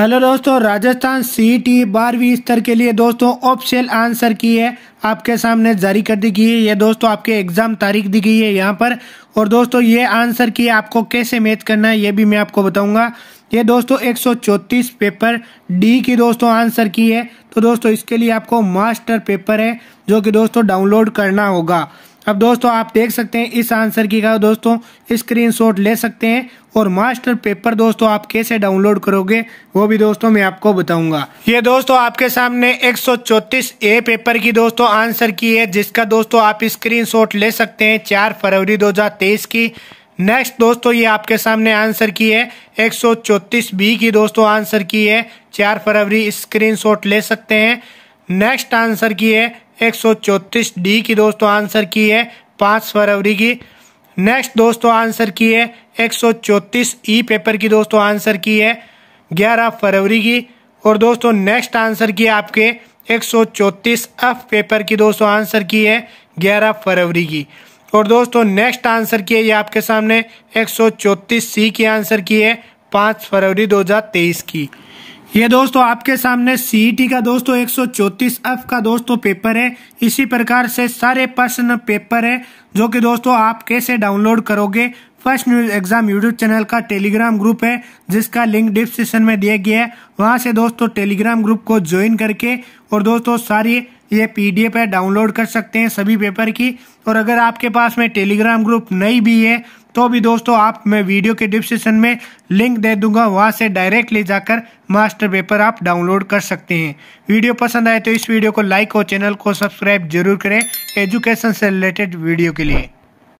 hello दोस्तों Rajasthan C T बारहवीं स्तर के लिए दोस्तों ऑप्शनल आंसर की है आपके सामने जारी कर दी गई है ये दोस्तों आपके एग्जाम तारीख दी गई है यहाँ पर और दोस्तों ये आंसर की आपको कैसे मैच करना है ये भी मैं आपको बताऊंगा ये दोस्तों एक पेपर डी की दोस्तों आंसर की है तो दोस्तों इसके लिए आपको मास्टर पेपर है जो कि दोस्तों डाउनलोड करना होगा अब दोस्तों आप देख सकते हैं इस आंसर की का दोस्तों स्क्रीनशॉट ले सकते हैं और मास्टर पेपर दोस्तों आप कैसे डाउनलोड करोगे वो भी दोस्तों मैं आपको बताऊंगा ये दोस्तों आपके सामने एक ए पेपर की दोस्तों आंसर की है जिसका दोस्तों आप स्क्रीनशॉट ले सकते हैं चार फरवरी 2023 की नेक्स्ट दोस्तों ये आपके सामने आंसर की है एक बी की दोस्तों आंसर की है चार फरवरी स्क्रीन ले सकते हैं नेक्स्ट आंसर की है एक डी की दोस्तों आंसर की है पाँच फरवरी की नेक्स्ट दोस्तों आंसर की है एक ई पेपर की दोस्तों आंसर की है ग्यारह फरवरी की और दोस्तों नेक्स्ट आंसर की आपके एक एफ पेपर की दोस्तों आंसर की है ग्यारह फरवरी की और दोस्तों नेक्स्ट आंसर की है ये आपके सामने एक सी की आंसर की है पाँच फरवरी 2023 की ये दोस्तों आपके सामने सीईटी e का दोस्तों एक एफ का दोस्तों पेपर है इसी प्रकार से सारे प्रश्न पेपर है जो कि दोस्तों आप कैसे डाउनलोड करोगे first news exam YouTube channel का टेलीग्राम ग्रुप है जिसका लिंक डिस्क्रिप्शन में दिया गया है वहां से दोस्तों टेलीग्राम ग्रुप को ज्वाइन करके और दोस्तों सारी ये पीडीएफ है डाउनलोड कर सकते हैं सभी पेपर की और अगर आपके पास में टेलीग्राम ग्रुप नहीं भी है तो भी दोस्तों आप मैं वीडियो के डिस्क्रिप्शन में लिंक दे दूंगा वहाँ से डायरेक्ट ले जाकर मास्टर पेपर आप डाउनलोड कर सकते हैं वीडियो पसंद आए तो इस वीडियो को लाइक और चैनल को सब्सक्राइब जरूर करें एजुकेशन से रिलेटेड वीडियो के लिए